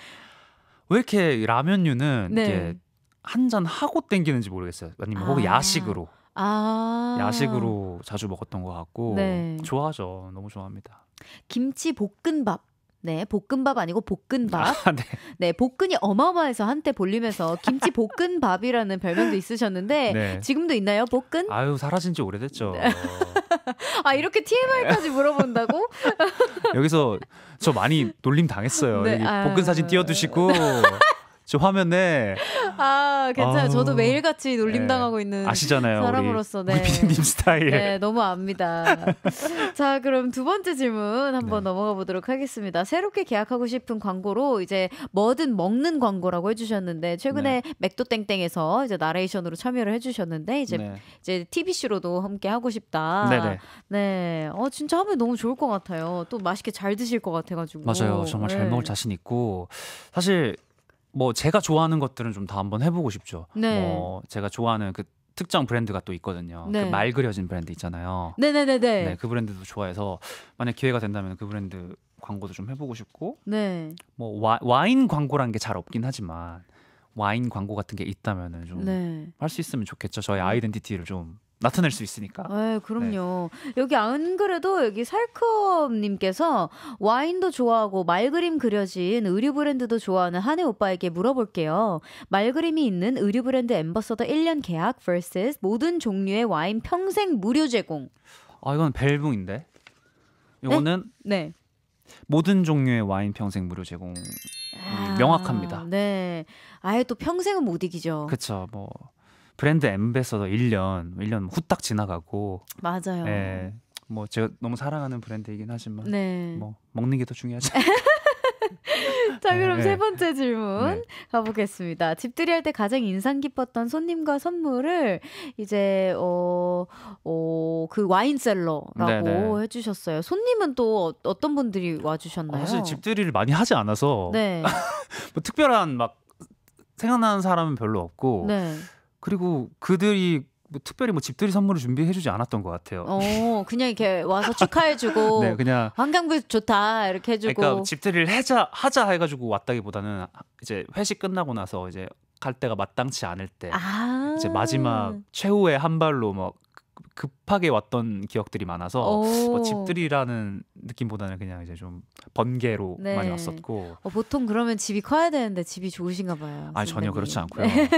S2: 왜 이렇게 라면류는 네. 이게 한잔 하고 땡기는지 모르겠어요. 아니면 혹은 아. 야식으로.
S1: 아~ 야식으로
S2: 자주 먹었던 것 같고 네. 좋아하죠. 너무 좋아합니다.
S1: 김치 볶음밥. 네, 볶음밥 아니고 볶음밥. 아, 네. 네. 복근이 어마어마해서 한때 볼륨에서 김치 볶음밥이라는 별명도 있으셨는데 네. 지금도 있나요, 볶근
S2: 아유, 사라진 지 오래됐죠. 네.
S1: 아, 이렇게 TMI까지 물어본다고?
S2: 여기서 저 많이 놀림 당했어요. 네. 아... 복근 사진 띄워 두시고 지 화면에
S1: 아 괜찮아요. 아우, 저도 어. 매일 같이 놀림 당하고 네. 예. 있는 아시잖아요. 사람으로서 우리, 네. 우리 피디님
S2: 스타일. 네,
S1: 너무 압니다. 자, 그럼 두 번째 질문 한번 네. 넘어가 보도록 하겠습니다. 새롭게 계약하고 싶은 광고로 이제 뭐든 먹는 광고라고 해주셨는데 최근에 네. 맥도 땡땡에서 이제 나레이션으로 참여를 해주셨는데 이제 네. 이제 TV쇼로도 함께 하고 싶다. 네네. 네, 어 진짜 하면 너무 좋을 것 같아요. 또 맛있게 잘 드실 것 같아가지고. 맞아요. 정말 잘 네. 먹을
S2: 자신 있고 사실 뭐 제가 좋아하는 것들은 좀더 한번 해보고 싶죠. 네. 뭐 제가 좋아하는 그 특정 브랜드가 또 있거든요. 그 네. 그말 그려진 브랜드 있잖아요. 네네네네. 네, 그 브랜드도 좋아해서 만약 기회가 된다면 그 브랜드 광고도 좀 해보고 싶고. 네. 뭐 와, 인 광고란 게 잘 없긴 하지만 와인 광고 같은 게 있다면은
S1: 좀
S2: 할수 네. 있으면 좋겠죠. 저희 음. 아이덴티티를 좀 나타낼 수 있으니까.
S1: 에 네, 그럼요. 네. 여기 안 그래도 여기 살크업님께서 와인도 좋아하고 말그림 그려진 의류 브랜드도 좋아하는 한혜 오빠에게 물어볼게요. 말그림이 있는 의류 브랜드 엠버서더 1년 계약 vs 모든 종류의 와인 평생 무료 제공.
S2: 아 이건 벨붕인데. 네? 이거는 네. 모든 종류의 와인 평생 무료 제공
S1: 아, 명확합니다. 네. 아예 또 평생은 못 이기죠.
S2: 그렇죠. 뭐 브랜드 엠베서더 1년 1년 후딱 지나가고
S1: 맞아요. 예.
S2: 뭐 제가 너무 사랑하는 브랜드이긴 하지만 네. 뭐 먹는 게 더 중요하죠.
S1: 자, 네, 그럼 네. 세 번째 질문 네. 가보겠습니다. 집들이 할 때 가장 인상 깊었던 손님과 선물을 이제 어, 어, 그 와인셀러라고 네, 네. 해주셨어요. 손님은 또 어, 떤 분들이 와주셨나요? 아, 사실
S2: 집들이를 많이 하지 않아서 네. 뭐 특별한 막 생각나는 사람은 별로 없고 그리고 그들이 뭐 특별히 뭐 집들이 선물을 준비해주지 않았던 것 같아요.
S1: 어, 그냥 이렇게 와서 축하해주고, 네, 그냥 환경부 좋다 이렇게 해주고. 그러니까
S2: 집들이를 하자 하자 해가지고 왔다기보다는 이제 회식 끝나고 나서 이제 갈 때가 마땅치 않을 때,
S3: 아~ 이제 마지막
S2: 최후의 한 발로 막 뭐 급하게 왔던 기억들이 많아서 뭐 집들이라는 느낌보다는 그냥 이제 좀 번개로 네. 많이 왔었고 어,
S1: 보통 그러면 집이 커야 되는데 집이 좋으신가 봐요. 아
S2: 전혀 그렇지 않고요. 네.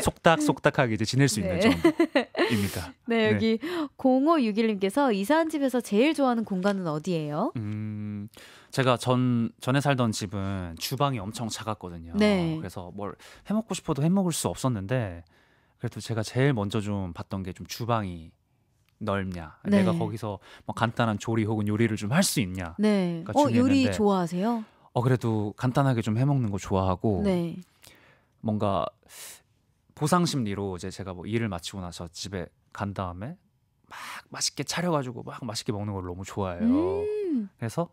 S2: 속닥속닥하게 이제 지낼 수 있는 네. 정도입니다. 네, 네 여기
S1: 네. 0561님께서 이사한 집에서 제일 좋아하는 공간은 어디예요?
S2: 음 제가 전 전에 살던 집은 주방이 엄청 작았거든요. 네. 그래서 뭘 해먹고 싶어도 해먹을 수 없었는데 그래도 제가 제일 먼저 좀 봤던 게 좀 주방이 넓냐 네. 내가 거기서 뭐 간단한 조리 혹은 요리를 좀 할 수 있냐
S1: 네. 어 요리 좋아하세요?
S2: 어 그래도 간단하게 좀 해먹는 거 좋아하고 네. 뭔가 보상 심리로 이제 제가 뭐 일을 마치고 나서 집에 간 다음에 막 맛있게 차려가지고 막 맛있게 먹는 걸 너무 좋아해요. 음~ 그래서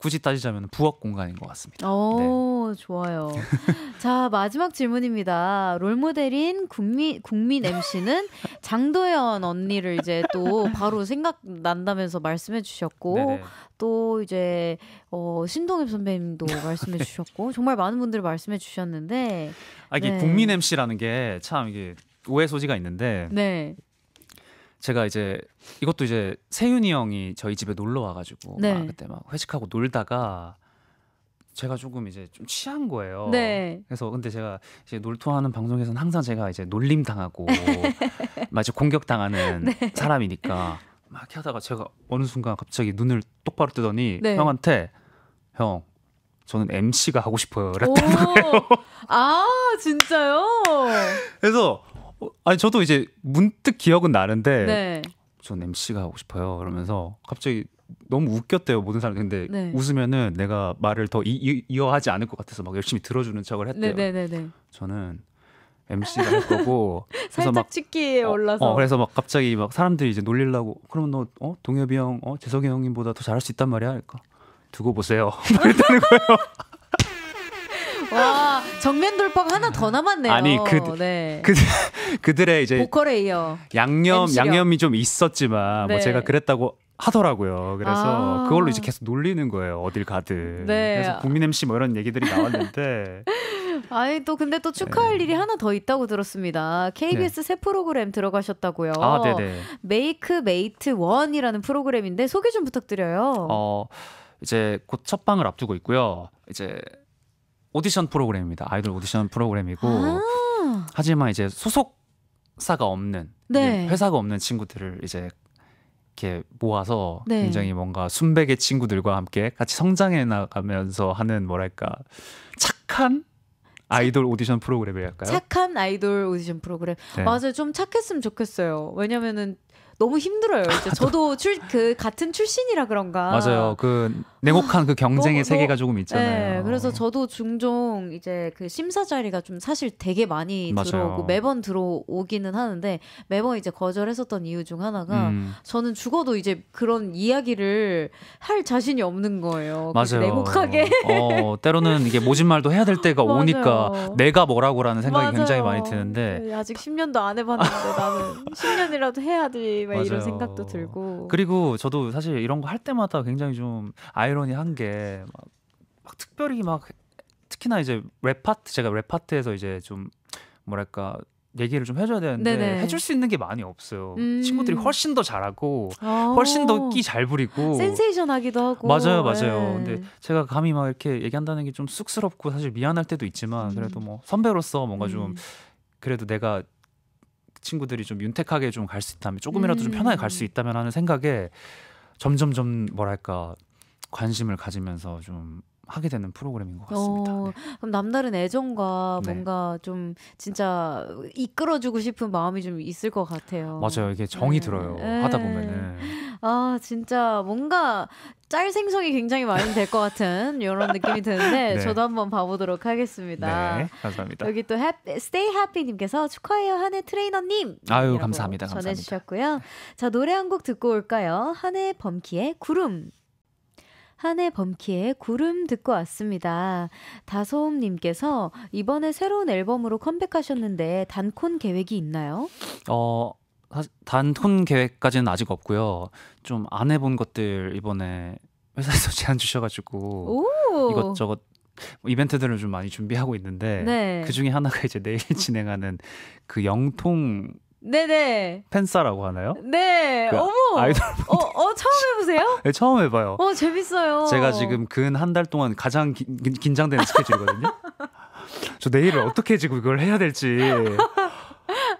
S2: 굳이 따지자면 부엌 공간인 것 같습니다.
S1: 오, 네. 좋아요. 자, 마지막 질문입니다. 롤모델인 국민, 국민 MC는 장도연 언니를 이제 또 바로 생각난다면서 말씀해 주셨고, 또 이제, 어, 신동엽 선배님도 네. 말씀해 주셨고, 정말 많은 분들이 말씀해 주셨는데. 아, 이게 네. 국민
S2: MC라는 게 참 이게 오해 소지가 있는데. 네. 제가 이제 이것도 이제 세윤이 형이 저희 집에 놀러 와가지고 네. 막 그때 막 회식하고 놀다가 제가 조금 이제 좀 취한 거예요. 네. 그래서 근데 제가 이제 놀토하는 방송에서는 항상 제가 이제 놀림 당하고 마치 공격 당하는 네. 사람이니까 막 하다가 제가 어느 순간 갑자기 눈을 똑바로 뜨더니 네. 형한테 형 저는 MC가 하고 싶어요. 그랬단 거예요.
S1: 아 진짜요?
S2: 그래서 어, 아니 저도 이제 문득 기억은 나는데 네. 전 MC가 하고 싶어요. 그러면서 갑자기 너무 웃겼대요 모든 사람. 근데 네. 웃으면은 내가 말을 더 이, 이, 어하지 않을 것 같아서 막 열심히 들어주는 척을 했대요. 네네네. 네, 네, 네. 저는 MC가 할 거고 그래서 막
S1: 치키에 어, 올라서 어, 그래서
S2: 막 갑자기 막 사람들이 이제 놀리려고 그러면 너 어? 동엽이 형, 어? 재석이 형님보다 더 잘할 수 있단 말이야. 그러니까 두고 보세요. 이랬다는 거예요.
S1: 와 정면 돌파가 하나 더 남았네요. 아니 그, 네. 그
S2: 그들의 이제 보컬에 이어 양념 MC력. 양념이 좀 있었지만 뭐 네. 뭐 제가 그랬다고 하더라고요. 그래서 아. 그걸로 이제 계속 놀리는 거예요. 어딜 가든. 네. 그래서 국민 MC 뭐 이런 얘기들이 나왔는데.
S1: 아니 또 근데 또 축하할 네. 일이 하나 더 있다고 들었습니다. KBS 네. 새 프로그램 들어가셨다고요. 아, 네네. 메이크 메이트 원이라는 프로그램인데 소개 좀 부탁드려요.
S2: 어 이제 곧 첫 방을 앞두고 있고요. 이제 오디션 프로그램입니다. 아이돌 오디션 프로그램이고
S3: 아~
S2: 하지만 이제 소속사가 없는 네. 회사가 없는 친구들을 이제 이렇게 모아서 네. 굉장히 뭔가 순백의 친구들과 함께 같이 성장해 나가면서 하는 뭐랄까
S1: 착한
S2: 아이돌 오디션 프로그램이랄까요?
S1: 착한 아이돌 오디션 프로그램. 네. 맞아요. 좀 착했으면 좋겠어요. 왜냐면은 너무 힘들어요. 이제 저도 출그 같은 출신이라 그런가. 맞아요.
S2: 그 냉혹한 그 경쟁의 너무, 세계가 조금 있잖아요.
S1: 네, 그래서 저도 중종 이제 그 심사 자리가 좀 사실 되게 많이 맞아요. 들어오고 매번 들어오기는 하는데 매번 이제 거절했었던 이유 중 하나가 음. 저는 죽어도 이제 그런 이야기를 할 자신이 없는 거예요. 맞아요. 냉혹하게. 어,
S2: 때로는 이게 모진 말도 해야 될 때가 오니까 내가 뭐라고라는 생각이 맞아요. 굉장히 많이 드는데 네,
S1: 아직 10년도 안 해봤는데 나는 10년이라도 해야지 왜 맞아요. 이런 생각도 들고
S2: 그리고 저도 사실 이런 거 할 때마다 굉장히 좀 아이러니한 게 막,
S3: 막 특별히 막
S2: 특히나 이제 랩 파트 제가 랩 파트에서 이제 좀 뭐랄까 얘기를 좀 해줘야 되는데 네네. 해줄 수 있는 게 많이 없어요. 음. 친구들이 훨씬 더 잘하고 아. 훨씬 더 끼 잘 부리고
S1: 센세이션하기도 하고 맞아요, 맞아요. 네. 근데
S2: 제가 감히 막 이렇게 얘기한다는 게 좀 쑥스럽고 사실 미안할 때도 있지만 음. 그래도 뭐 선배로서 뭔가 좀 음. 그래도 내가 친구들이 좀 윤택하게 좀 갈 수 있다면 조금이라도 좀 음. 편하게 갈 수 있다면 하는 생각에 점점점 뭐랄까 관심을 가지면서 좀 하게 되는 프로그램인 것 같습니다.
S1: 어, 네. 그럼 남다른 애정과 네. 뭔가 좀 진짜 이끌어주고 싶은 마음이 좀 있을 것 같아요. 맞아요.
S2: 이게 정이 네. 들어요. 네. 하다 보면은.
S1: 아, 진짜 뭔가 짤 생성이 굉장히 많이 될 것 같은 이런 느낌이 드는데 네. 저도 한번 봐보도록 하겠습니다. 네, 감사합니다. 여기 또 해피, Stay Happy님께서 축하해요 한해 트레이너님. 네, 아유 감사합니다. 전해주셨고요. 자 노래 한 곡 듣고 올까요? 한해 범키의 구름. 한해 범키의 구름 듣고 왔습니다. 다소님께서 이번에 새로운 앨범으로 컴백하셨는데 단콘 계획이 있나요?
S2: 어, 단톤 계획까지는 아직 없고요. 좀 안 해본 것들 이번에 회사에서 제안 주셔가지고 이것저것 뭐 이벤트들을 좀 많이 준비하고 있는데 네. 그 중에 하나가 이제 내일 진행하는 그 영통
S1: 네네.
S2: 팬싸라고 하나요?
S1: 네. 그 어머. 아이돌. 어, 어, 처음 해보세요?
S2: 네, 처음 해봐요. 어,
S1: 재밌어요. 제가 지금
S2: 근 한 달 동안 가장 기, 긴장되는 스케줄이거든요. 저 내일을 어떻게 지금 이걸 해야 될지.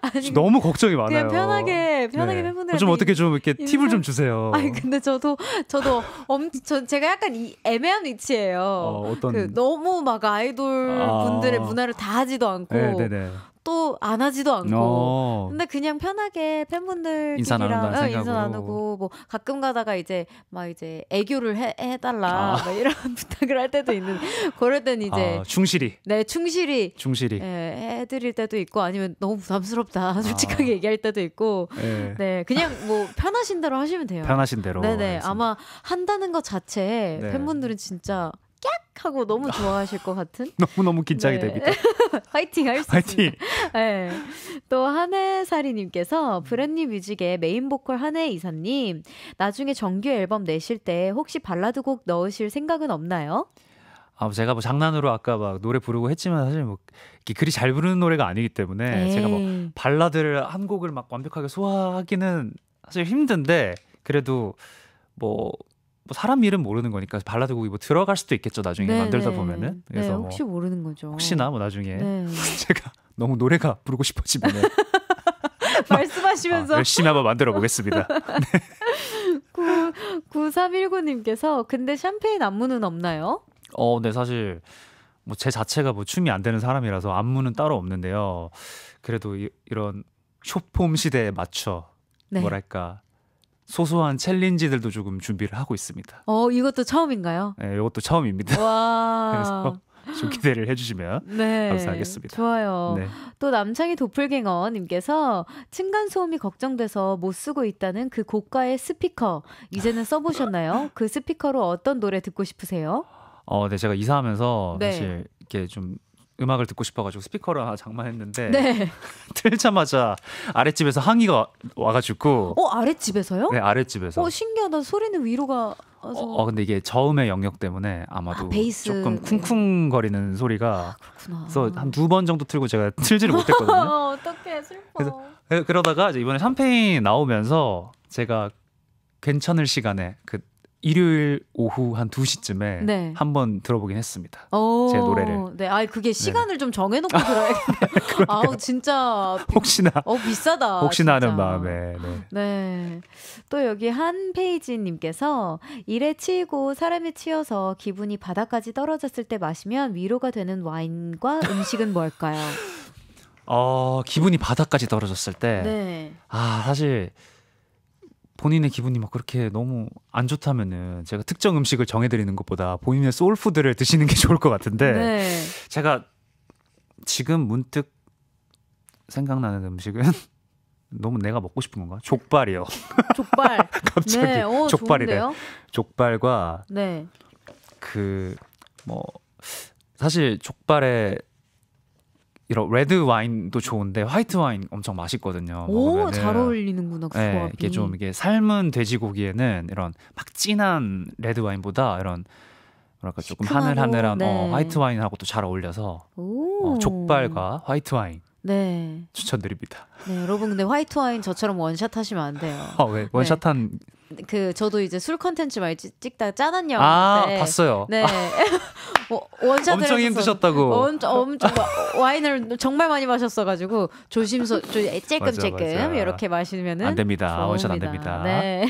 S2: 아니, 너무 걱정이 많아요. 그냥 편하게 편하게 네. 보분요좀 어, 어떻게 좀 이렇게 인사... 팁을 좀 주세요. 아니
S1: 근데 저도 저도 엄저 제가 약간 이 애매한 위치예요. 어, 어떤... 그 너무 막 아이돌 아. 분들의 문화를 다 하지도 않고 네, 네, 네. 또안 하지도 않고 어. 근데 그냥 편하게 팬분들이랑 인사, 어, 인사 나누고 뭐 가끔 가다가 이제 막 이제 애교를 해, 해달라 아. 이런 부탁을 할 때도 있는 그럴 땐 이제 아, 충실히 네 충실히 충실히 예, 해드릴 때도 있고 아니면 너무 부담스럽다 아. 솔직하게 아. 얘기할 때도 있고 예. 네 그냥 뭐 편하신 대로 하시면 돼요 편하신 대로 네네 알겠습니다. 아마 한다는 것 자체에 네. 팬분들은 진짜 깍 하고 너무 아, 좋아하실 것 같은
S2: 너무 너무 긴장이 네. 됩니다.
S1: 화이팅 할수있습니 네. 또 한혜사리님께서 브랜니 뮤직의 메인 보컬 한혜 이사님 나중에 정규 앨범 내실 때 혹시 발라드 곡 넣으실 생각은 없나요?
S2: 아, 뭐 제가 뭐 장난으로 아까 막 노래 부르고 했지만 사실 뭐 이렇게 그리 잘 부르는 노래가 아니기 때문에 에이. 네. 제가 뭐 발라드를 한 곡을 막 완벽하게 소화하기는 사실 힘든데 그래도 뭐뭐 사람 이름 모르는 거니까 발라드 곡이 뭐 들어갈 수도 있겠죠 나중에 네 만들다 네. 보면은 네, 그래서 네, 혹시
S1: 모르는 거죠 혹시나
S2: 뭐 나중에 네. 제가 너무 노래가 부르고 싶어지면
S1: 말씀하시면서 아, 열심히
S2: 한번 만들어 보겠습니다.
S1: 9, 3 1 9님께서 근데 샴페인 안무는 없나요?
S2: 어, 네 사실 뭐 제 자체가 뭐 춤이 안 되는 사람이라서 안무는 따로 없는데요. 그래도 이, 런 쇼폼 시대에 맞춰 네. 뭐랄까 소소한 챌린지들도 조금 준비를 하고 있습니다.
S1: 어, 이것도 처음인가요?
S2: 네, 이것도 처음입니다. 와. 그래서 좀 기대를 해주시면 네, 감사하겠습니다. 좋아요. 네.
S1: 또 남창희 도플갱어님께서 층간 소음이 걱정돼서 못 쓰고 있다는 그 고가의 스피커 이제는 써보셨나요? 그 스피커로 어떤 노래 듣고 싶으세요?
S2: 어, 네 제가 이사하면서 네. 사실 이렇게 좀 음악을 듣고 싶어가지고 스피커를 하나 장만했는데 네. 틀자마자 아랫집에서 항의가 와가지고 어
S1: 아랫집에서요? 네
S2: 아랫집에서 어
S1: 신기하다 소리는 위로가 와서 어, 어
S2: 근데 이게 저음의 영역 때문에 아마도 아, 베이스. 조금 쿵쿵거리는 소리가 아, 그래서 한 두 번 정도 틀고 제가 틀지를 못했거든요
S1: 어떡해 슬퍼
S2: 그래서, 그러다가 이번에 샴페인 나오면서 제가 괜찮을 시간에 그 일요일 오후 한 2시쯤에 네. 한번 들어보긴 했습니다.
S1: 제 노래를. 네. 아, 그게 네. 시간을 네좀 정해 놓고 들어야겠네요. 아우, 진짜
S2: 혹시나 어, 비싸다. 혹시나 하는 마음에. 네.
S1: 네. 또 여기 한 페이지 님께서 일에 치이고 사람에 치여서 기분이 바닥까지 떨어졌을 때 마시면 위로가 되는 와인과 음식은 뭘까요?
S2: 어, 기분이 바닥까지 떨어졌을 때 네. 아, 사실 본인의 기분이 막 그렇게 너무 안 좋다면은 제가 특정 음식을 정해드리는 것보다 본인의 소울푸드를 드시는 게 좋을 것 같은데 네. 제가 지금 문득 생각나는 음식은 너무 내가 먹고 싶은 건가? 족발이요.
S1: 족발. 갑자기 네. 오, 어, 족발이래. 좋은데요?
S2: 족발과 네. 그뭐 사실 족발에 이런 레드 와인도 좋은데 화이트 와인 엄청 맛있거든요. 오, 잘
S1: 어울리는구나. 그 네, 조합이. 이게 좀 이게
S2: 삶은 돼지고기에는 이런 막 진한 레드 와인보다 이런 뭐랄까 조금 시큼하고, 하늘하늘한 어, 네. 어, 화이트 와인하고 도잘 어울려서
S1: 오. 어, 족발과 화이트 와인 네.
S2: 추천드립니다.
S1: 네, 여러분 근데 화이트 와인 저처럼 원샷 하시면 안 돼요.
S2: 아, 왜? 네. 원샷한 네.
S1: 그 저도 이제 술 컨텐츠 많이 찍다 짜는 영화 아, 네. 봤어요. 네. 아. 어, 원샷 엄청 힘드셨다고. 엄 어, 엄청 와인을 정말 많이 마셨어 가지고 조심서 조, 쬐끔쬐끔 이렇게 마시면은 안 됩니다.
S2: 좋습니다. 원샷 안 됩니다. 네.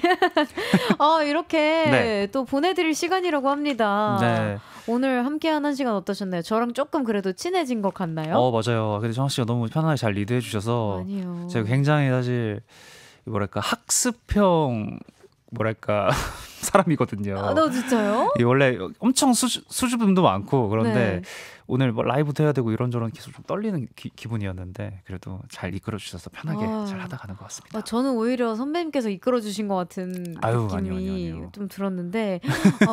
S1: 어, 이렇게 네. 또 보내 드릴 시간이라고 합니다. 네. 오늘 함께하는 시간 어떠셨나요? 저랑 조금 그래도 친해진 것 같나요? 어
S2: 맞아요. 근데 정아 씨가 너무 편하게 잘 리드해 주셔서 아니 그럼요. 제가 굉장히 사실 뭐랄까 학습형 뭐랄까 사람이거든요. 아, 너 진짜요? 이 원래 엄청 수줍, 수줍음도 많고 그런데 네. 오늘 뭐 라이브도 해야 되고 이런저런 계속 좀 떨리는 기, 분이었는데 그래도 잘 이끌어 주셔서 편하게 아, 잘 하다 가는 것 같습니다.
S1: 아, 저는 오히려 선배님께서 이끌어 주신 것 같은 아유, 느낌이 아니요, 아니요, 아니요. 좀 들었는데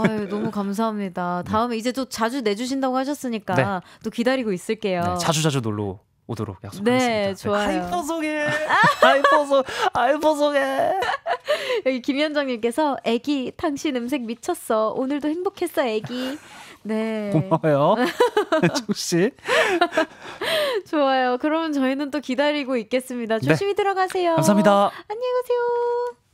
S1: 아유, 너무 감사합니다. 네. 다음에 네. 이제 또 자주 내주신다고 하셨으니까 네. 또 기다리고 있을게요. 네, 자주 자주
S2: 놀러 오도록 약속하겠습니다. 네, 네
S1: 좋아요. 하이퍼 소개. 하이퍼 소 하이퍼 소개. 여기 김현정님께서 애기 당신 음색 미쳤어. 오늘도 행복했어 애기. 네.
S3: 고마워요. 조씨.
S1: 좋아요. 그러면 저희는 또 기다리고 있겠습니다. 네. 조심히 네. 들어가세요. 감사합니다. 안녕히 가세요.